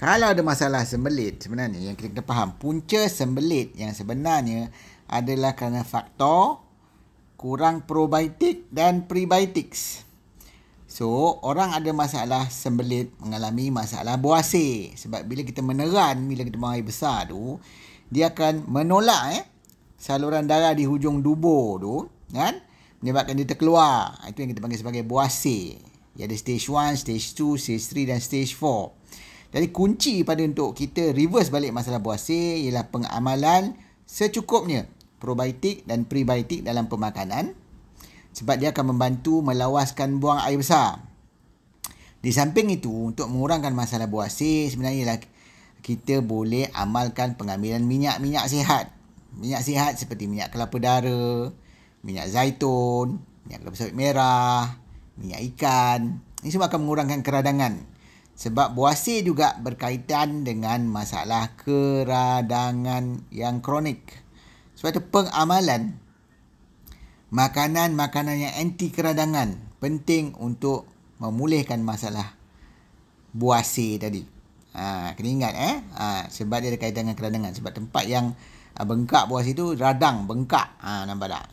Kalau ada masalah sembelit sebenarnya yang kita kena faham punca sembelit yang sebenarnya adalah kerana faktor kurang probiotik dan prebiotik. So, orang ada masalah sembelit mengalami masalah buasir. Sebab bila kita meneran, bila kita buang air besar tu, dia akan menolak eh, saluran darah di hujung dubur tu. Kan? Menyebabkan dia terkeluar. Itu yang kita panggil sebagai buasir. Dia ada stage 1, stage 2, stage 3 dan stage 4. Jadi kunci pada untuk kita reverse balik masalah buasir ialah pengamalan secukupnya probiotik dan prebiotik dalam pemakanan sebab dia akan membantu melawaskan buang air besar. Di samping itu untuk mengurangkan masalah buasir sebenarnya ialah kita boleh amalkan pengambilan minyak-minyak sihat. Minyak sihat seperti minyak kelapa dara, minyak zaitun, minyak kelapa sawit merah, minyak ikan. Ini semua akan mengurangkan keradangan sebab buasir juga berkaitan dengan masalah keradangan yang kronik. Sebab itu pengamalan makanan-makanan yang anti keradangan penting untuk memulihkan masalah buasir tadi. Ha, kena ingat eh. Ha, sebab dia ada kaitan dengan keradangan. Sebab tempat yang ha, bengkak buasir itu radang, bengkak. Ha, nampak tak?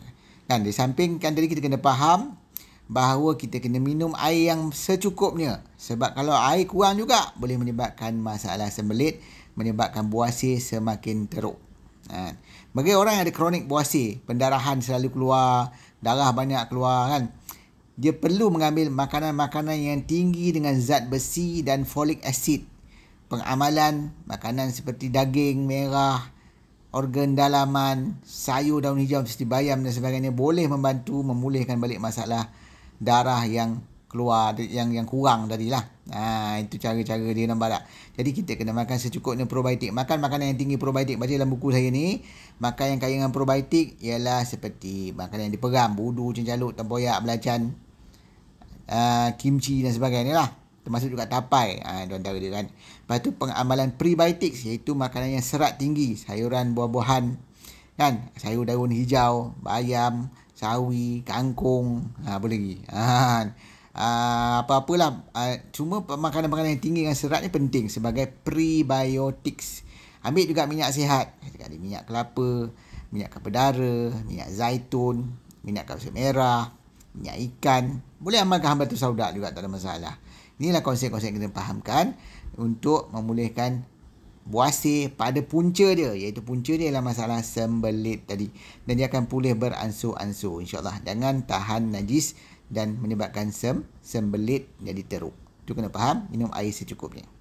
Kan, di samping kan tadi kita kena faham bahawa kita kena minum air yang secukupnya sebab kalau air kurang juga boleh menyebabkan masalah sembelit menyebabkan buasir semakin teruk. Ha. Bagi orang yang ada kronik buasir, pendarahan selalu keluar, darah banyak keluar kan. Dia perlu mengambil makanan-makanan yang tinggi dengan zat besi dan folic acid. Pengamalan makanan seperti daging merah, organ dalaman, sayur daun hijau seperti bayam dan sebagainya boleh membantu memulihkan balik masalah darah yang keluar yang yang kurang tadilah. Ha itu cara-cara dia nampak tak. Jadi kita kena makan secukupnya probiotik. Makan makanan yang tinggi probiotik. Baca dalam buku saya ni, makan yang kaya dengan probiotik ialah seperti makanan yang diperam, budu, cincaluk, tempoyak, belacan, uh, kimchi dan sebagainya lah. Termasuk juga tapai. Ha itu antara dia kan. Lepas tu pengamalan prebiotik iaitu makanan yang serat tinggi, sayuran, buah-buahan kan, sayur daun hijau, bayam, sawi, kangkung, ha, apa lagi. Ha, kan? ha, apa-apalah. Ha, cuma makanan-makanan yang tinggi dengan serat ni penting sebagai prebiotics. Ambil juga minyak sihat. Ada minyak kelapa, minyak kapal dara, minyak zaitun, minyak kapsul merah, minyak ikan. Boleh amalkan hamba tu saudak juga tak ada masalah. Inilah konsep-konsep yang kita fahamkan untuk memulihkan buasih pada punca dia iaitu punca dia ialah masalah sembelit tadi dan dia akan pulih beransur-ansur insyaAllah jangan tahan najis dan menyebabkan sem sembelit jadi teruk tu kena faham minum air secukupnya